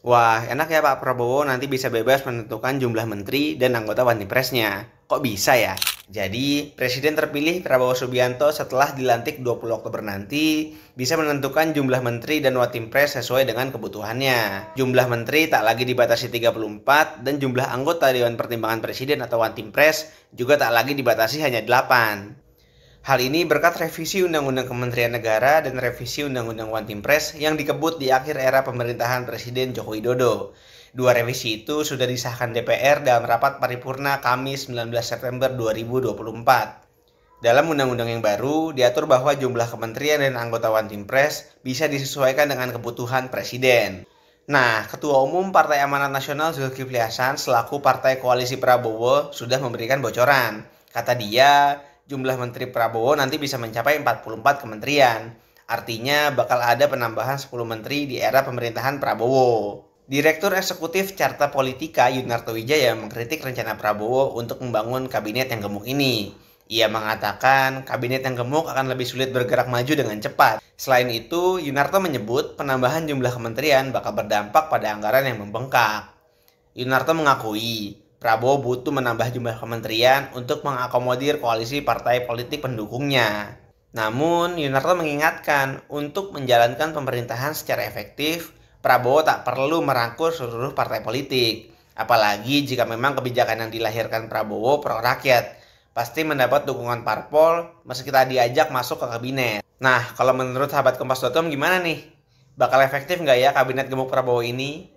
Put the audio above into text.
Wah, enak ya Pak Prabowo nanti bisa bebas menentukan jumlah menteri dan anggota Presnya. Kok bisa ya? Jadi, Presiden terpilih Prabowo Subianto setelah dilantik 20 Oktober nanti bisa menentukan jumlah menteri dan pres sesuai dengan kebutuhannya. Jumlah menteri tak lagi dibatasi 34 dan jumlah anggota Dewan Pertimbangan Presiden atau pres juga tak lagi dibatasi hanya 8. Hal ini berkat revisi Undang-Undang Kementerian Negara dan revisi Undang-Undang One Team Press yang dikebut di akhir era pemerintahan Presiden Joko Widodo. Dua revisi itu sudah disahkan DPR dalam rapat paripurna Kamis 19 September 2024. Dalam undang-undang yang baru, diatur bahwa jumlah kementerian dan anggota One Team Press bisa disesuaikan dengan kebutuhan Presiden. Nah, Ketua Umum Partai Amanat Nasional Zulkifli Hasan selaku Partai Koalisi Prabowo sudah memberikan bocoran. Kata dia, jumlah menteri Prabowo nanti bisa mencapai 44 kementerian. Artinya bakal ada penambahan 10 menteri di era pemerintahan Prabowo. Direktur Eksekutif Carta Politika Yunarto Wijaya mengkritik rencana Prabowo untuk membangun kabinet yang gemuk ini. Ia mengatakan kabinet yang gemuk akan lebih sulit bergerak maju dengan cepat. Selain itu, Yunarto menyebut penambahan jumlah kementerian bakal berdampak pada anggaran yang membengkak. Yunarto mengakui Prabowo butuh menambah jumlah kementerian untuk mengakomodir koalisi partai politik pendukungnya. Namun, Yunarto mengingatkan untuk menjalankan pemerintahan secara efektif, Prabowo tak perlu merangkul seluruh partai politik. Apalagi jika memang kebijakan yang dilahirkan Prabowo pro rakyat, pasti mendapat dukungan parpol meski tak diajak masuk ke kabinet. Nah, kalau menurut sahabat kompas.com gimana nih? Bakal efektif nggak ya kabinet gemuk Prabowo ini?